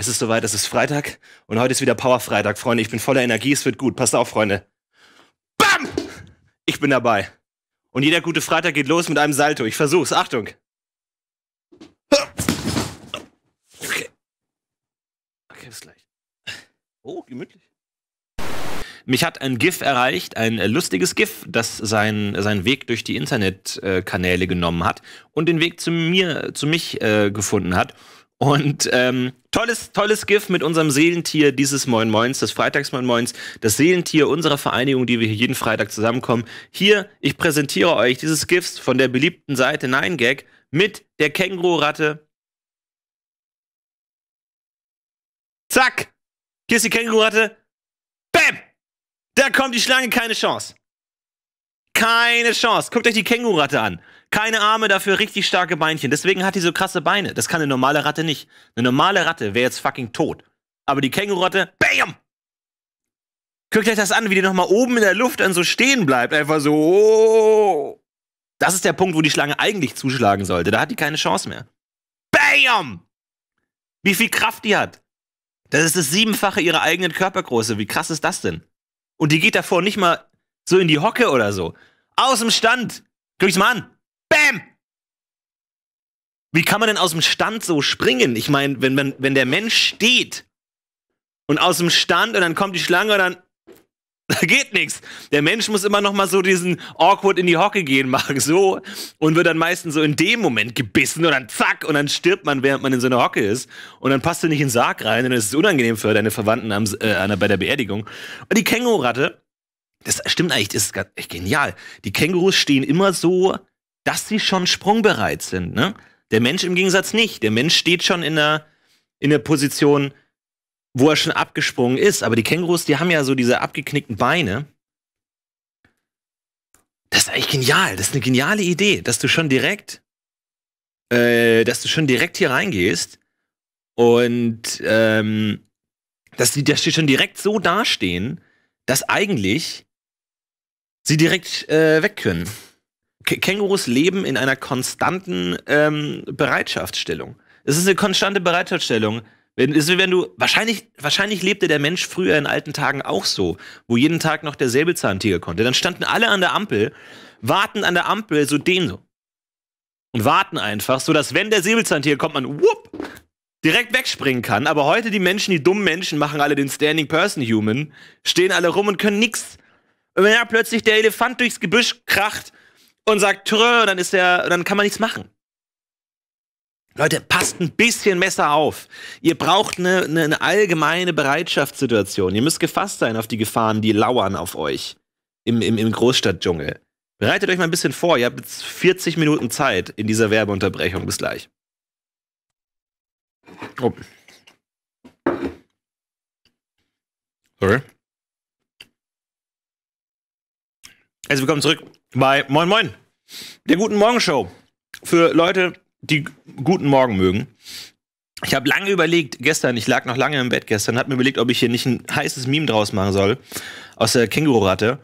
Es ist soweit, es ist Freitag und heute ist wieder Power-Freitag, Freunde. Ich bin voller Energie, es wird gut. Passt auf, Freunde. Bam! Ich bin dabei. Und jeder gute Freitag geht los mit einem Salto. Ich versuch's. Achtung. Okay. Okay, bis gleich. Oh, gemütlich. Mich hat ein GIF erreicht, ein lustiges GIF, das sein, seinen Weg durch die Internetkanäle genommen hat und den Weg zu mir, zu mich äh, gefunden hat. Und ähm, Tolles, tolles GIF mit unserem Seelentier dieses Moin Moins, des Freitags Moin Moins, das Seelentier unserer Vereinigung, die wir hier jeden Freitag zusammenkommen. Hier, ich präsentiere euch dieses GIF von der beliebten Seite 9gag mit der Känguru-Ratte. Zack! Hier ist die Känguru-Ratte. Bäm! Da kommt die Schlange, keine Chance. Keine Chance. Guckt euch die Känguru-Ratte an. Keine Arme, dafür richtig starke Beinchen. Deswegen hat die so krasse Beine. Das kann eine normale Ratte nicht. Eine normale Ratte wäre jetzt fucking tot. Aber die Kängurutte, BAM! Guckt euch das an, wie die nochmal oben in der Luft dann so stehen bleibt. Einfach so. Oh. Das ist der Punkt, wo die Schlange eigentlich zuschlagen sollte. Da hat die keine Chance mehr. BAM! Wie viel Kraft die hat. Das ist das Siebenfache ihrer eigenen Körpergröße. Wie krass ist das denn? Und die geht davor nicht mal so in die Hocke oder so. Aus dem Stand! Guck ich's mal an! Wie kann man denn aus dem Stand so springen? Ich meine, wenn, man, wenn der Mensch steht und aus dem Stand und dann kommt die Schlange und dann geht nichts. Der Mensch muss immer noch mal so diesen awkward in die Hocke gehen machen, so und wird dann meistens so in dem Moment gebissen und dann zack und dann stirbt man, während man in so einer Hocke ist und dann passt du nicht in den Sarg rein und es ist unangenehm für deine Verwandten am, äh, bei der Beerdigung. Und die Kängururatte, das stimmt eigentlich, das ist echt genial. Die Kängurus stehen immer so, dass sie schon sprungbereit sind, ne? Der Mensch im Gegensatz nicht. Der Mensch steht schon in der, in der Position, wo er schon abgesprungen ist. Aber die Kängurus, die haben ja so diese abgeknickten Beine. Das ist eigentlich genial. Das ist eine geniale Idee, dass du schon direkt, äh, dass du schon direkt hier reingehst und ähm, dass die, dass die schon direkt so dastehen, dass eigentlich sie direkt äh, weg können. Kängurus leben in einer konstanten ähm, Bereitschaftsstellung. Es ist eine konstante Bereitschaftsstellung. Wenn, ist, wenn du, wahrscheinlich, wahrscheinlich lebte der Mensch früher in alten Tagen auch so, wo jeden Tag noch der Säbelzahntiger konnte. Dann standen alle an der Ampel, warten an der Ampel, so den so. Und warten einfach, sodass, wenn der Säbelzahntiger kommt, man whoop, direkt wegspringen kann. Aber heute die Menschen, die dummen Menschen, machen alle den Standing Person Human, stehen alle rum und können nichts. Und wenn ja plötzlich der Elefant durchs Gebüsch kracht, und sagt Trö, dann ist der, dann kann man nichts machen. Leute, passt ein bisschen besser auf. Ihr braucht eine, eine, eine allgemeine Bereitschaftssituation. Ihr müsst gefasst sein auf die Gefahren, die lauern auf euch im, im, im Großstadtdschungel. Bereitet euch mal ein bisschen vor. Ihr habt jetzt 40 Minuten Zeit in dieser Werbeunterbrechung. Bis gleich. Oh. Sorry. Also, wir kommen zurück bei Moin Moin, der Guten Morgen Show. Für Leute, die Guten Morgen mögen. Ich habe lange überlegt, gestern, ich lag noch lange im Bett gestern, habe mir überlegt, ob ich hier nicht ein heißes Meme draus machen soll, aus der Känguru-Ratte.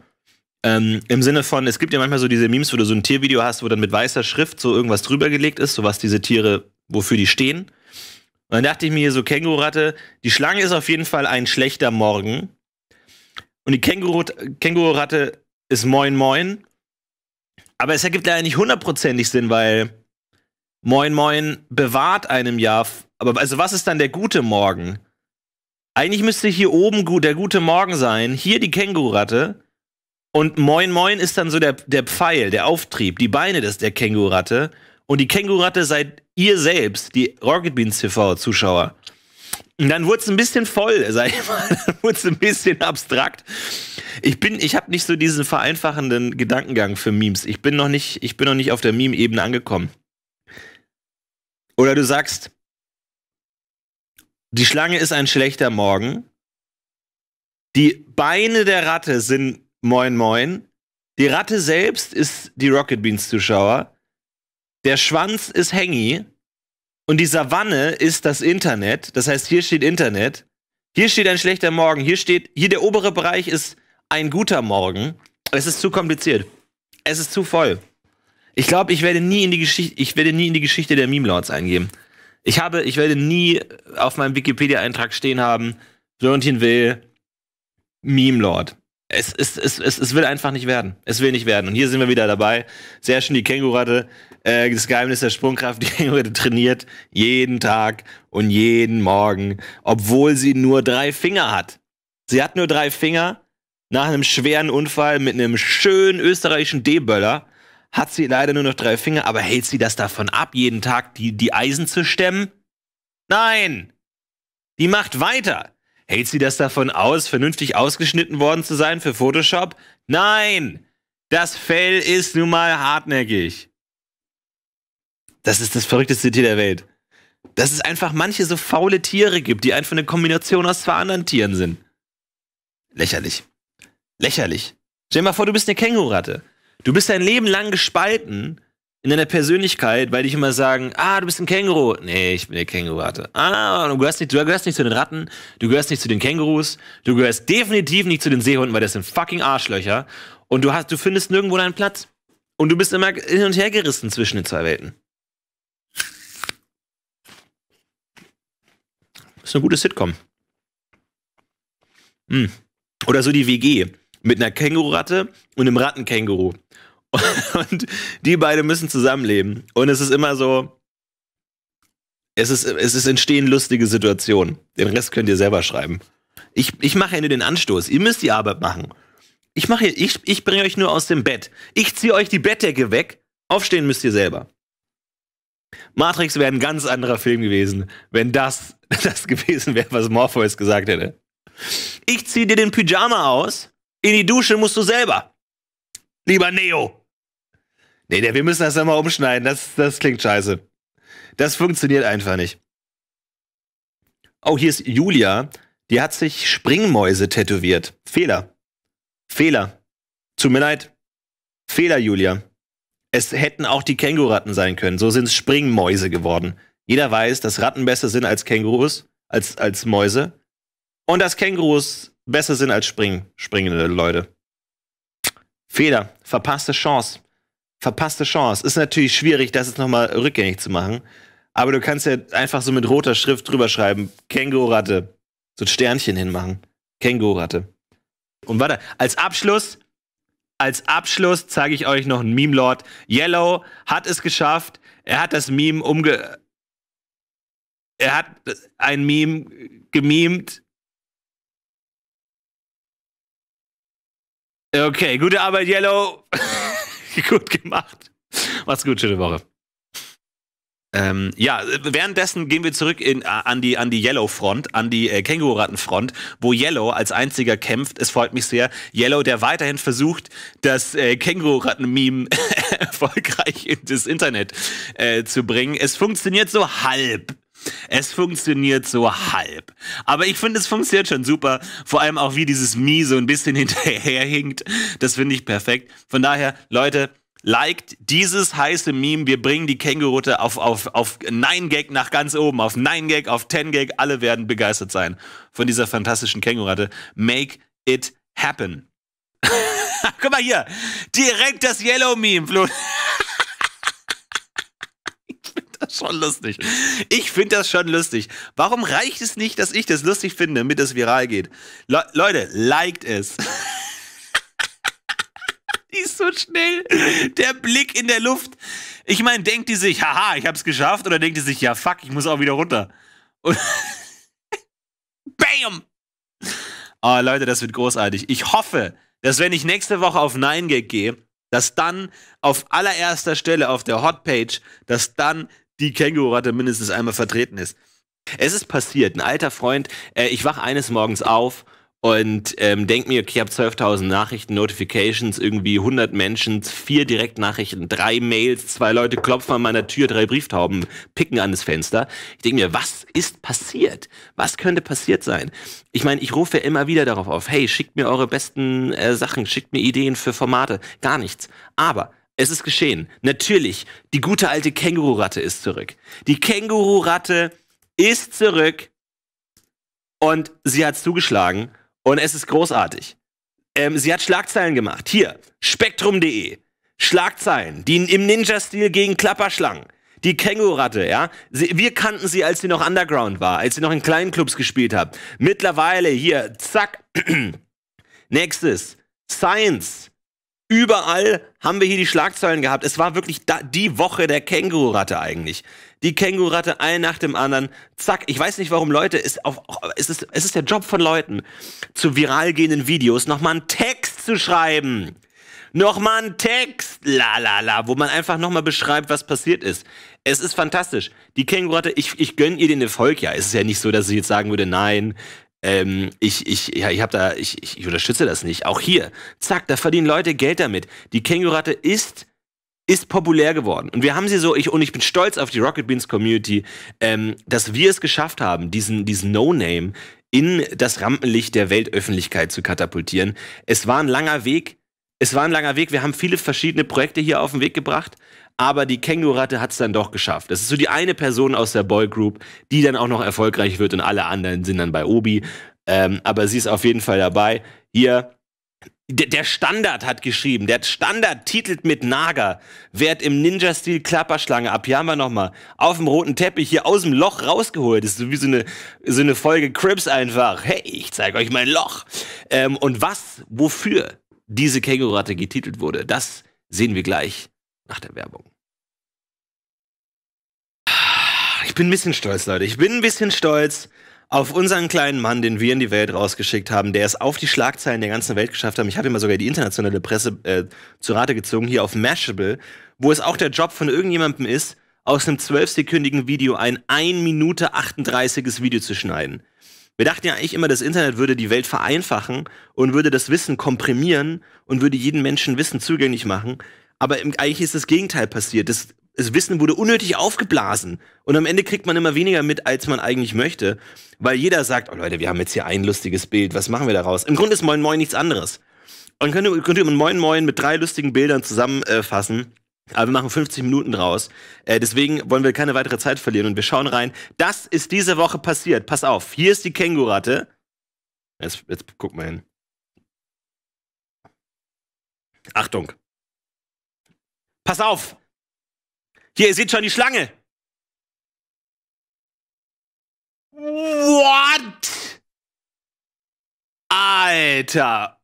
Ähm, Im Sinne von, es gibt ja manchmal so diese Memes, wo du so ein Tiervideo hast, wo dann mit weißer Schrift so irgendwas drüber gelegt ist, so was diese Tiere, wofür die stehen. Und dann dachte ich mir so, Känguru-Ratte, die Schlange ist auf jeden Fall ein schlechter Morgen. Und die Känguru-Ratte ist Moin Moin. Aber es ergibt leider nicht hundertprozentig Sinn, weil Moin Moin bewahrt einem ja. Aber also was ist dann der gute Morgen? Eigentlich müsste hier oben gut, der gute Morgen sein, hier die Kängurratte. Und Moin Moin ist dann so der, der Pfeil, der Auftrieb, die Beine des, der Kängurratte. Und die Kängurratte seid ihr selbst, die Rocket Beans TV-Zuschauer. Und dann wurde es ein bisschen voll, sag ich mal. Dann wurde es ein bisschen abstrakt ich bin, ich habe nicht so diesen vereinfachenden Gedankengang für Memes. Ich bin noch nicht, ich bin noch nicht auf der Meme-Ebene angekommen. Oder du sagst, die Schlange ist ein schlechter Morgen. Die Beine der Ratte sind Moin Moin. Die Ratte selbst ist die Rocket Beans Zuschauer. Der Schwanz ist Hengi. Und die Savanne ist das Internet. Das heißt, hier steht Internet. Hier steht ein schlechter Morgen. Hier steht, hier der obere Bereich ist ein guter Morgen. Es ist zu kompliziert. Es ist zu voll. Ich glaube, ich werde nie in die Geschichte, ich werde nie in die Geschichte der Meme Lords eingehen. Ich habe, ich werde nie auf meinem Wikipedia-Eintrag stehen haben, Florentin will Meme Lord. Es, es, es, es, es will einfach nicht werden. Es will nicht werden. Und hier sind wir wieder dabei. Sehr schön, die Känguratte, äh, das Geheimnis der Sprungkraft, die Känguratte trainiert jeden Tag und jeden Morgen, obwohl sie nur drei Finger hat. Sie hat nur drei Finger nach einem schweren Unfall mit einem schönen österreichischen D-Böller hat sie leider nur noch drei Finger, aber hält sie das davon ab, jeden Tag die, die Eisen zu stemmen? Nein! Die macht weiter! Hält sie das davon aus, vernünftig ausgeschnitten worden zu sein für Photoshop? Nein! Das Fell ist nun mal hartnäckig. Das ist das verrückteste Tier der Welt. Dass es einfach manche so faule Tiere gibt, die einfach eine Kombination aus zwei anderen Tieren sind. Lächerlich. Lächerlich. Stell dir mal vor, du bist eine Kängurratte. Du bist dein Leben lang gespalten in deiner Persönlichkeit, weil dich immer sagen, ah, du bist ein Känguru. Nee, ich bin eine Kängurratte. Ah, du gehörst, nicht, du gehörst nicht zu den Ratten, du gehörst nicht zu den Kängurus, du gehörst definitiv nicht zu den Seehunden, weil das sind fucking Arschlöcher. Und du, hast, du findest nirgendwo deinen Platz. Und du bist immer hin und her gerissen zwischen den zwei Welten. Das ist eine gute Sitcom. Hm. Oder so die WG mit einer Kängururatte und einem Rattenkänguru. Und die beiden müssen zusammenleben. Und es ist immer so, es, ist, es ist entstehen lustige Situationen. Den Rest könnt ihr selber schreiben. Ich, ich mache ja nur den Anstoß. Ihr müsst die Arbeit machen. Ich, mache, ich, ich bringe euch nur aus dem Bett. Ich ziehe euch die Bettdecke weg. Aufstehen müsst ihr selber. Matrix wäre ein ganz anderer Film gewesen, wenn das das gewesen wäre, was Morpheus gesagt hätte. Ich ziehe dir den Pyjama aus in die Dusche musst du selber. Lieber Neo. Nee, nee, wir müssen das nochmal umschneiden. Das, das klingt scheiße. Das funktioniert einfach nicht. Oh, hier ist Julia. Die hat sich Springmäuse tätowiert. Fehler. Fehler. Tut mir leid. Fehler, Julia. Es hätten auch die Känguratten sein können. So sind es Springmäuse geworden. Jeder weiß, dass Ratten besser sind als Kängurus, als, als Mäuse. Und dass Kängurus besser sind als springen, springende Leute. Fehler, verpasste Chance. Verpasste Chance. Ist natürlich schwierig, das jetzt nochmal rückgängig zu machen. Aber du kannst ja einfach so mit roter Schrift drüber schreiben: Känguru-Ratte. So ein Sternchen hinmachen. Känguru-Ratte. Und warte, als Abschluss, als Abschluss zeige ich euch noch einen Meme-Lord. Yellow hat es geschafft. Er hat das Meme umge. Er hat ein Meme gememt. Okay, gute Arbeit, Yellow. gut gemacht. Mach's gut, schöne Woche. Ähm, ja, währenddessen gehen wir zurück in, äh, an die, an die Yellow-Front, an die äh, Känguru-Ratten-Front, wo Yellow als einziger kämpft. Es freut mich sehr. Yellow, der weiterhin versucht, das äh, Känguru-Ratten-Meme erfolgreich ins Internet äh, zu bringen. Es funktioniert so halb. Es funktioniert so halb. Aber ich finde, es funktioniert schon super. Vor allem auch, wie dieses Mi so ein bisschen hinterherhinkt. Das finde ich perfekt. Von daher, Leute, liked dieses heiße Meme. Wir bringen die Kängurute auf, auf, auf 9-Gag nach ganz oben, auf 9-Gag, auf 10-Gag. Alle werden begeistert sein von dieser fantastischen Kängurate. Make it happen. Guck mal hier, direkt das Yellow-Meme, Flo. das ist schon lustig. Ich finde das schon lustig. Warum reicht es nicht, dass ich das lustig finde, damit es viral geht? Le Leute, liked es. die ist so schnell. Der Blick in der Luft. Ich meine, denkt die sich, haha, ich hab's geschafft? Oder denkt die sich, ja, fuck, ich muss auch wieder runter? Und Bam! Oh, Leute, das wird großartig. Ich hoffe, dass wenn ich nächste Woche auf 9 gehe, dass dann auf allererster Stelle auf der Hotpage, dass dann die Känguru-Ratte mindestens einmal vertreten ist. Es ist passiert, ein alter Freund, äh, ich wache eines Morgens auf und ähm, denke mir, okay, ich habe 12.000 Nachrichten, Notifications, irgendwie 100 Menschen, vier Direktnachrichten, drei Mails, zwei Leute klopfen an meiner Tür, drei Brieftauben picken an das Fenster. Ich denke mir, was ist passiert? Was könnte passiert sein? Ich meine, ich rufe ja immer wieder darauf auf, hey, schickt mir eure besten äh, Sachen, schickt mir Ideen für Formate, gar nichts. Aber es ist geschehen. Natürlich, die gute alte Kängururatte ist zurück. Die Kängururatte ist zurück und sie hat zugeschlagen und es ist großartig. Ähm, sie hat Schlagzeilen gemacht. Hier, spektrum.de. Schlagzeilen, die im Ninja-Stil gegen Klapperschlangen. Die Kängururatte, ja. Sie, wir kannten sie, als sie noch Underground war, als sie noch in kleinen Clubs gespielt hat. Mittlerweile hier, zack. Nächstes, Science. Überall haben wir hier die Schlagzeilen gehabt. Es war wirklich da, die Woche der Kängururatte eigentlich. Die Kängururatte, ein nach dem anderen. Zack, ich weiß nicht, warum Leute, ist auf, es, ist, es ist der Job von Leuten, zu viral gehenden Videos nochmal einen Text zu schreiben. Nochmal einen Text, la la la, wo man einfach nochmal beschreibt, was passiert ist. Es ist fantastisch. Die Kängururatte, ich, ich gönne ihr den Erfolg ja. Es ist ja nicht so, dass ich jetzt sagen würde, nein, ähm, ich ich, ja, ich, hab da, ich, ich unterstütze das nicht. Auch hier, zack, da verdienen Leute Geld damit. Die Känguratte ist ist populär geworden. Und wir haben sie so, ich, und ich bin stolz auf die Rocket Beans Community, ähm, dass wir es geschafft haben, diesen, diesen No-Name in das Rampenlicht der Weltöffentlichkeit zu katapultieren. Es war ein langer Weg. Es war ein langer Weg. Wir haben viele verschiedene Projekte hier auf den Weg gebracht aber die Känguratte hat es dann doch geschafft. Das ist so die eine Person aus der Boy Group, die dann auch noch erfolgreich wird und alle anderen sind dann bei Obi. Ähm, aber sie ist auf jeden Fall dabei. Hier, der Standard hat geschrieben, der Standard titelt mit Naga, wert im Ninja-Stil Klapperschlange ab. Hier haben wir nochmal. Auf dem roten Teppich, hier aus dem Loch rausgeholt. Das ist so wie so eine, so eine Folge Crips einfach. Hey, ich zeige euch mein Loch. Ähm, und was, wofür diese Känguratte getitelt wurde, das sehen wir gleich nach der Werbung. Ich bin ein bisschen stolz, Leute. Ich bin ein bisschen stolz auf unseren kleinen Mann, den wir in die Welt rausgeschickt haben, der es auf die Schlagzeilen der ganzen Welt geschafft hat. Ich habe immer sogar die internationale Presse äh, zu Rate gezogen, hier auf Mashable, wo es auch der Job von irgendjemandem ist, aus einem zwölfsekündigen Video ein 1 Minute 38 Video zu schneiden. Wir dachten ja eigentlich immer, das Internet würde die Welt vereinfachen und würde das Wissen komprimieren und würde jeden Menschen Wissen zugänglich machen. Aber eigentlich ist das Gegenteil passiert. Das, das Wissen wurde unnötig aufgeblasen. Und am Ende kriegt man immer weniger mit, als man eigentlich möchte. Weil jeder sagt, oh Leute, wir haben jetzt hier ein lustiges Bild, was machen wir daraus? Im Grunde ist Moin Moin nichts anderes. Und könnte, könnte man Moin Moin mit drei lustigen Bildern zusammenfassen. Aber wir machen 50 Minuten draus. Äh, deswegen wollen wir keine weitere Zeit verlieren und wir schauen rein. Das ist diese Woche passiert. Pass auf, hier ist die Känguratte. Jetzt, jetzt guck mal hin. Achtung. Pass auf. Hier, ihr seht schon die Schlange. What? Alter.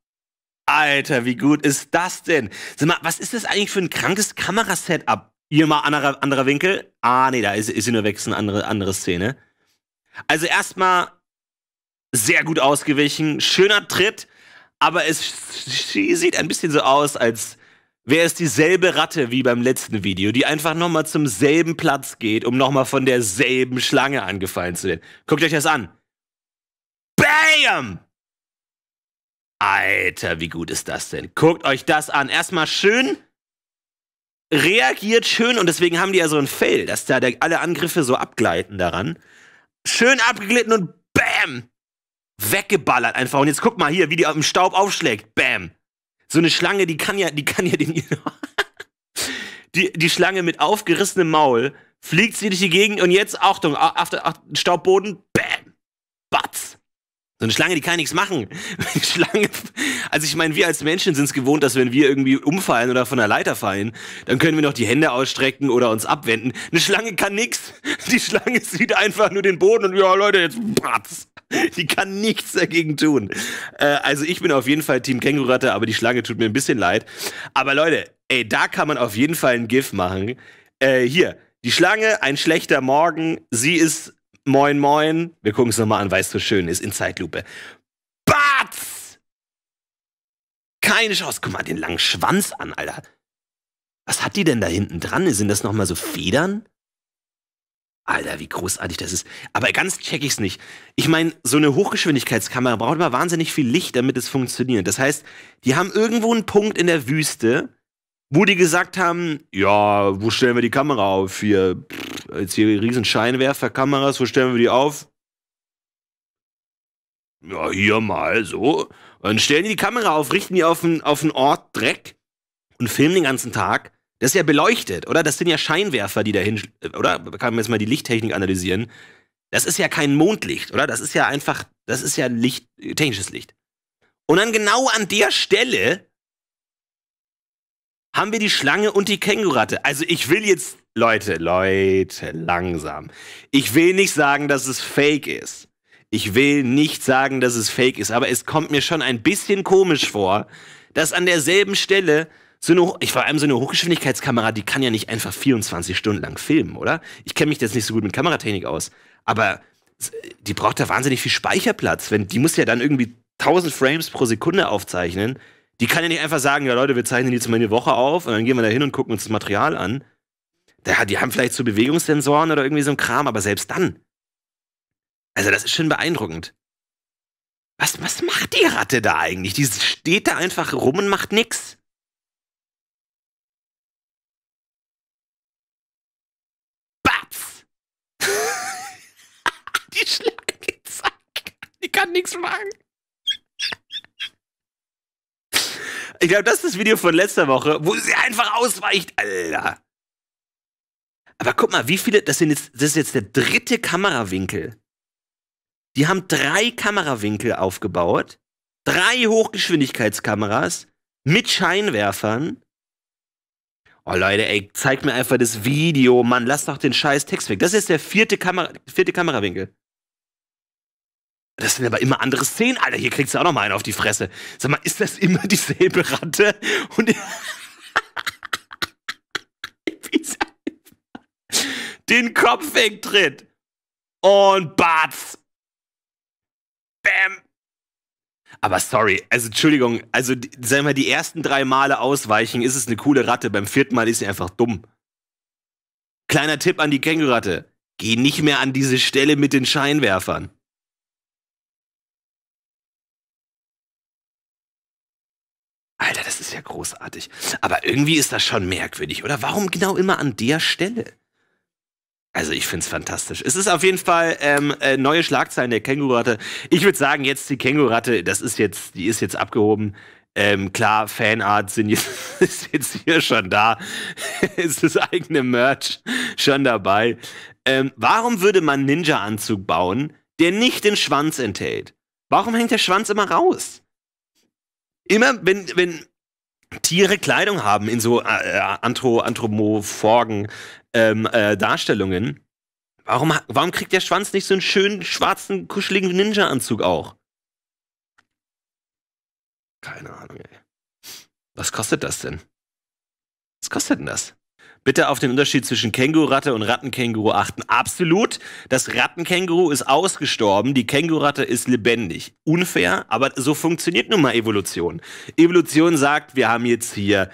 Alter, wie gut ist das denn? Sag mal, was ist das eigentlich für ein krankes Kamerasetup? Hier mal anderer, anderer Winkel. Ah, nee, da ist, ist sie nur weg, ist eine andere, andere Szene. Also erstmal sehr gut ausgewichen, schöner Tritt, aber es sieht ein bisschen so aus, als Wer ist dieselbe Ratte wie beim letzten Video, die einfach nochmal zum selben Platz geht, um nochmal von derselben Schlange angefallen zu werden. Guckt euch das an. BAM! Alter, wie gut ist das denn? Guckt euch das an. Erstmal schön reagiert schön und deswegen haben die ja so ein Fell, dass da alle Angriffe so abgleiten daran. Schön abgeglitten und BAM! Weggeballert einfach. Und jetzt guckt mal hier, wie die im Staub aufschlägt. BAM! So eine Schlange, die kann ja, die kann ja den. die, die Schlange mit aufgerissenem Maul fliegt sie durch die Gegend und jetzt, Achtung, after, Achtung Staubboden, bäm, batz. So eine Schlange, die kann nichts machen. Eine Schlange, also ich meine, wir als Menschen sind es gewohnt, dass wenn wir irgendwie umfallen oder von der Leiter fallen, dann können wir noch die Hände ausstrecken oder uns abwenden. Eine Schlange kann nichts. Die Schlange sieht einfach nur den Boden und ja, Leute, jetzt batz. die kann nichts dagegen tun. Äh, also ich bin auf jeden Fall Team Känguratte, aber die Schlange tut mir ein bisschen leid. Aber Leute, ey, da kann man auf jeden Fall ein GIF machen. Äh, hier, die Schlange, ein schlechter Morgen, sie ist Moin Moin. Wir gucken es nochmal an, weil es so schön ist, in Zeitlupe. Batz! Keine Chance. Guck mal den langen Schwanz an, Alter. Was hat die denn da hinten dran? Sind das nochmal so Federn? Alter, wie großartig das ist. Aber ganz check ich's nicht. Ich meine, so eine Hochgeschwindigkeitskamera braucht immer wahnsinnig viel Licht, damit es funktioniert. Das heißt, die haben irgendwo einen Punkt in der Wüste, wo die gesagt haben, ja, wo stellen wir die Kamera auf? Hier, pff, jetzt hier riesen Scheinwerferkameras, wo stellen wir die auf? Ja, hier mal so. Und stellen die die Kamera auf, richten die auf einen, auf einen Ort Dreck und filmen den ganzen Tag das ist ja beleuchtet, oder? Das sind ja Scheinwerfer, die dahin, oder? Kann man jetzt mal die Lichttechnik analysieren. Das ist ja kein Mondlicht, oder? Das ist ja einfach, das ist ja Licht, technisches Licht. Und dann genau an der Stelle haben wir die Schlange und die Känguratte. Also ich will jetzt, Leute, Leute, langsam. Ich will nicht sagen, dass es fake ist. Ich will nicht sagen, dass es fake ist, aber es kommt mir schon ein bisschen komisch vor, dass an derselben Stelle so eine, ich vor allem so eine Hochgeschwindigkeitskamera, die kann ja nicht einfach 24 Stunden lang filmen, oder? Ich kenne mich jetzt nicht so gut mit Kameratechnik aus, aber die braucht da wahnsinnig viel Speicherplatz. Wenn, die muss ja dann irgendwie 1000 Frames pro Sekunde aufzeichnen. Die kann ja nicht einfach sagen, ja Leute, wir zeichnen jetzt mal eine Woche auf und dann gehen wir da hin und gucken uns das Material an. Ja, die haben vielleicht so Bewegungssensoren oder irgendwie so ein Kram, aber selbst dann. Also das ist schon beeindruckend. Was, was macht die Ratte da eigentlich? Die steht da einfach rum und macht nichts. nichts fragen. Ich glaube, das ist das Video von letzter Woche, wo sie einfach ausweicht, Alter. Aber guck mal, wie viele, das, sind jetzt, das ist jetzt der dritte Kamerawinkel. Die haben drei Kamerawinkel aufgebaut, drei Hochgeschwindigkeitskameras mit Scheinwerfern. Oh Leute, ey, zeigt mir einfach das Video, Mann, lass doch den scheiß Text weg. Das ist der vierte, Kamera, vierte Kamerawinkel. Das sind aber immer andere Szenen. Alter, hier kriegst du auch noch mal einen auf die Fresse. Sag mal, ist das immer dieselbe Ratte? Und den Kopf wegtritt. Und batz. Bam. Aber sorry, also Entschuldigung, also sagen wir mal, die ersten drei Male ausweichen, ist es eine coole Ratte, beim vierten Mal ist sie einfach dumm. Kleiner Tipp an die Känguratte. Geh nicht mehr an diese Stelle mit den Scheinwerfern. Alter, das ist ja großartig. Aber irgendwie ist das schon merkwürdig, oder? Warum genau immer an der Stelle? Also ich finde es fantastisch. Es ist auf jeden Fall ähm, äh, neue Schlagzeilen der Kängurratte. Ich würde sagen, jetzt die Kängurratte, das ist jetzt, die ist jetzt abgehoben. Ähm, klar, Fanart sind jetzt, ist jetzt hier schon da. ist das eigene Merch schon dabei. Ähm, warum würde man Ninja-Anzug bauen, der nicht den Schwanz enthält? Warum hängt der Schwanz immer raus? immer, wenn, wenn Tiere Kleidung haben in so äh, äh Anthro anthropomorphen ähm, äh, Darstellungen, warum, warum kriegt der Schwanz nicht so einen schönen, schwarzen, kuscheligen Ninja-Anzug auch? Keine Ahnung, ey. Was kostet das denn? Was kostet denn das? Bitte auf den Unterschied zwischen Kängururatte und Rattenkänguru achten. Absolut. Das Rattenkänguru ist ausgestorben, die Kängururatte ist lebendig. Unfair, aber so funktioniert nun mal Evolution. Evolution sagt, wir haben jetzt hier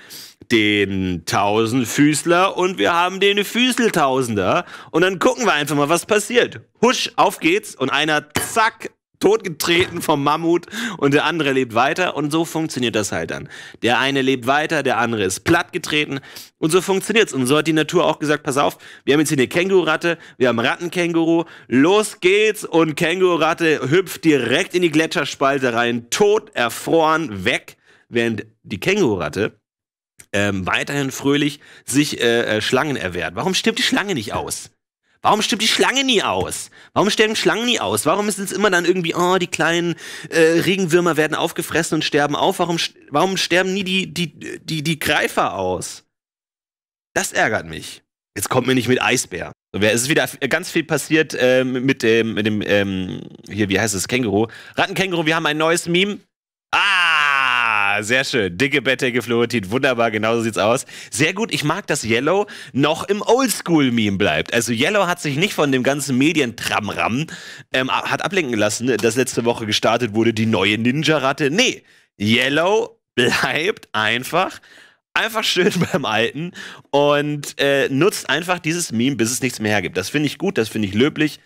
den Tausendfüßler und wir haben den Füßeltausender. Und dann gucken wir einfach mal, was passiert. Husch, auf geht's. Und einer, zack, totgetreten vom Mammut und der andere lebt weiter und so funktioniert das halt dann. Der eine lebt weiter, der andere ist plattgetreten und so funktioniert's und so hat die Natur auch gesagt, pass auf, wir haben jetzt hier eine Kängururatte, wir haben Rattenkänguru, los geht's und Kängururatte hüpft direkt in die Gletscherspalte rein, tot, erfroren, weg, während die Kängururatte ähm, weiterhin fröhlich sich äh, äh, Schlangen erwehrt. Warum stimmt die Schlange nicht aus? Warum stimmt die Schlange nie aus? Warum sterben Schlangen nie aus? Warum ist es immer dann irgendwie, oh, die kleinen äh, Regenwürmer werden aufgefressen und sterben auf? Warum, warum sterben nie die, die, die, die Greifer aus? Das ärgert mich. Jetzt kommt mir nicht mit Eisbär. Es ist wieder ganz viel passiert äh, mit dem, mit dem ähm, hier, wie heißt es, Känguru. Rattenkänguru, wir haben ein neues Meme sehr schön. Dicke Bettdecke, Florentin. Wunderbar, genauso sieht's aus. Sehr gut. Ich mag, dass Yellow noch im Oldschool-Meme bleibt. Also Yellow hat sich nicht von dem ganzen Medientramram ähm, hat ablenken lassen, dass letzte Woche gestartet wurde, die neue Ninja-Ratte. Nee, Yellow bleibt einfach einfach schön beim Alten und äh, nutzt einfach dieses Meme, bis es nichts mehr hergibt. Das finde ich gut, das finde ich löblich.